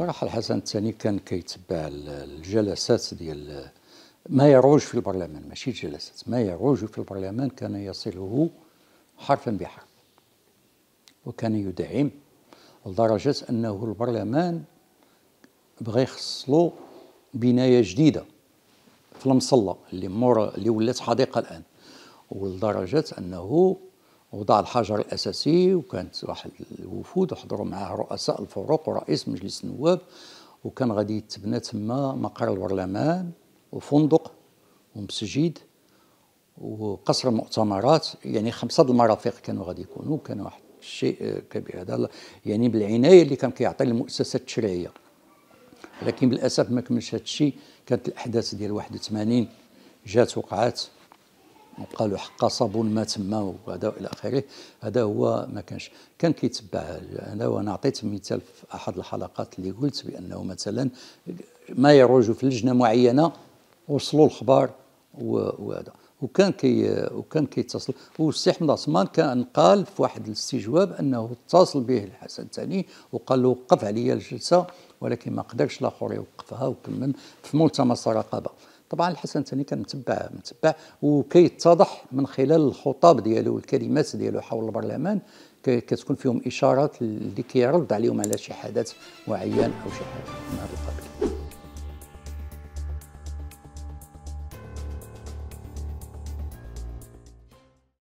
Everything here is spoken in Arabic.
بصراحه الحسن الثاني كان كيتبع الجلسات ديال ما يروج في البرلمان ماشي الجلسات ما يروج في البرلمان كان يصله حرفا بحرف وكان يدعم لدرجه انه البرلمان بغى يخصلو بنايه جديده في المصلة اللي مورا اللي ولات حديقة الآن ولدرجة أنه وضع الحجر الاساسي وكانت واحد الوفود وحضروا معاه رؤساء الفروق ورئيس مجلس النواب وكان غادي يتبنى تما مقر البرلمان وفندق ومسجد وقصر المؤتمرات يعني خمسه المرافق كانوا غادي يكونوا كان واحد الشيء كبير هذا يعني بالعنايه اللي كان كيعطي للمؤسسه التشريعيه لكن بالاسف ما كملش هذا الشيء كانت الاحداث ديال 81 جات وقعات قالوا حق صابون ما تما وهذا الى اخره هذا هو ما كانش كان كيتبع انا وانا عطيت مثال في احد الحلقات اللي قلت بانه مثلا ما يروج في لجنه معينه وصلوا الخبر وهذا وكان كي وكان كيتصل والسي حمد عثمان كان قال في واحد الاستجواب انه اتصل به الحسن الثاني وقال له وقف عليا الجلسه ولكن ما قدرش الاخر يوقفها وكمل في ملتمس رقابه طبعا الحسن الثاني كان متبع متبع وكيتضح من خلال الخطاب ديالو والكلمات ديالو حول البرلمان كتكون فيهم اشارات اللي كيرد عليهم على شي حدث معين او شي حاجه